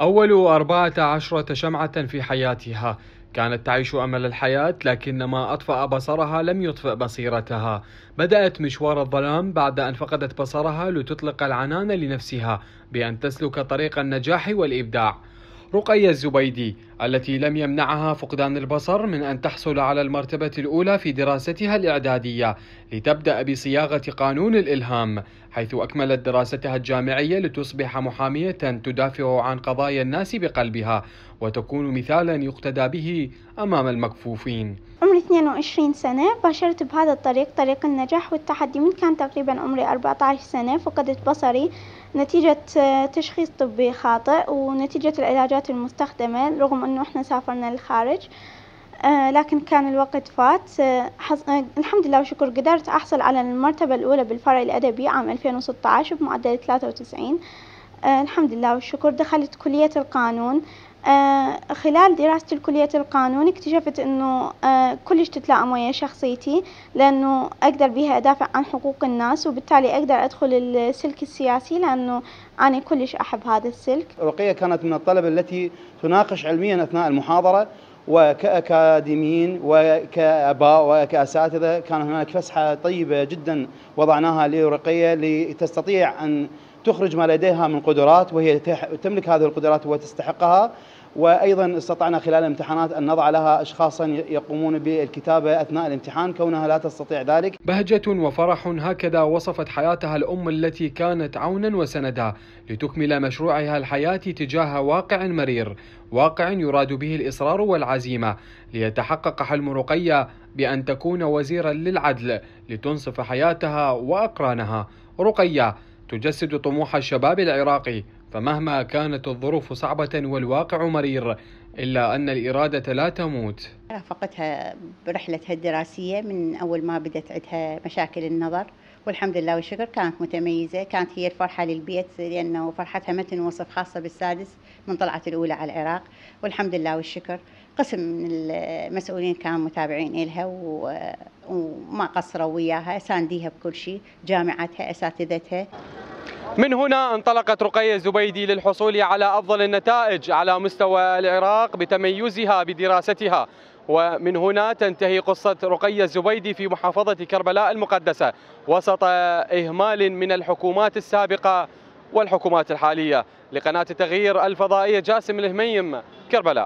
أول أربعة عشرة شمعة في حياتها كانت تعيش أمل الحياة لكن ما أطفأ بصرها لم يطفئ بصيرتها بدأت مشوار الظلام بعد أن فقدت بصرها لتطلق العنان لنفسها بأن تسلك طريق النجاح والإبداع رقية الزبيدي التي لم يمنعها فقدان البصر من أن تحصل على المرتبة الأولى في دراستها الإعدادية لتبدأ بصياغة قانون الإلهام حيث أكملت دراستها الجامعية لتصبح محامية تدافع عن قضايا الناس بقلبها وتكون مثالا يقتدى به أمام المكفوفين عمري 22 سنة باشرت بهذا الطريق طريق النجاح والتحدي من كان تقريبا عمري 14 سنة فقدت بصري نتيجة تشخيص طبي خاطئ ونتيجة العلاجات المستخدمة رغم انه احنا سافرنا للخارج آه، لكن كان الوقت فات آه، آه، الحمد لله وشكر قدرت أحصل على المرتبة الأولى بالفرع الأدبي عام 2016 بمعدل 93 الحمد لله والشكر دخلت كلية القانون آه، خلال دراستي لكلية القانون اكتشفت انه آه، كلش تتلائم ويا يعني شخصيتي لانه اقدر بها ادافع عن حقوق الناس وبالتالي اقدر ادخل السلك السياسي لانه انا كلش احب هذا السلك. رقية كانت من الطلبة التي تناقش علميا اثناء المحاضرة وكأكاديميين وكأباء وكأساتذة كان هناك فسحة طيبة جدا وضعناها لرقية لتستطيع أن تخرج ما لديها من قدرات وهي تملك هذه القدرات وتستحقها وايضا استطعنا خلال الامتحانات ان نضع لها اشخاصا يقومون بالكتابه اثناء الامتحان كونها لا تستطيع ذلك. بهجه وفرح هكذا وصفت حياتها الام التي كانت عونا وسندا لتكمل مشروعها الحياتي تجاه واقع مرير، واقع يراد به الاصرار والعزيمه ليتحقق حلم رقيه بان تكون وزيرا للعدل لتنصف حياتها واقرانها. رقيه تجسد طموح الشباب العراقي فمهما كانت الظروف صعبة والواقع مرير إلا أن الإرادة لا تموت رافقتها برحلتها الدراسية من أول ما بدت عندها مشاكل النظر والحمد لله والشكر كانت متميزة كانت هي الفرحة للبيت لأنه فرحتها ما تنوصف خاصة بالسادس من طلعت الأولى على العراق والحمد لله والشكر قسم من المسؤولين كانوا متابعين إلها وما قصروا وياها سانديها بكل شيء جامعتها أساتذتها من هنا انطلقت رقية الزبيدي للحصول على أفضل النتائج على مستوى العراق بتميزها بدراستها ومن هنا تنتهي قصة رقية الزبيدي في محافظة كربلاء المقدسة وسط إهمال من الحكومات السابقة والحكومات الحالية لقناة التغيير الفضائية جاسم الهميم كربلاء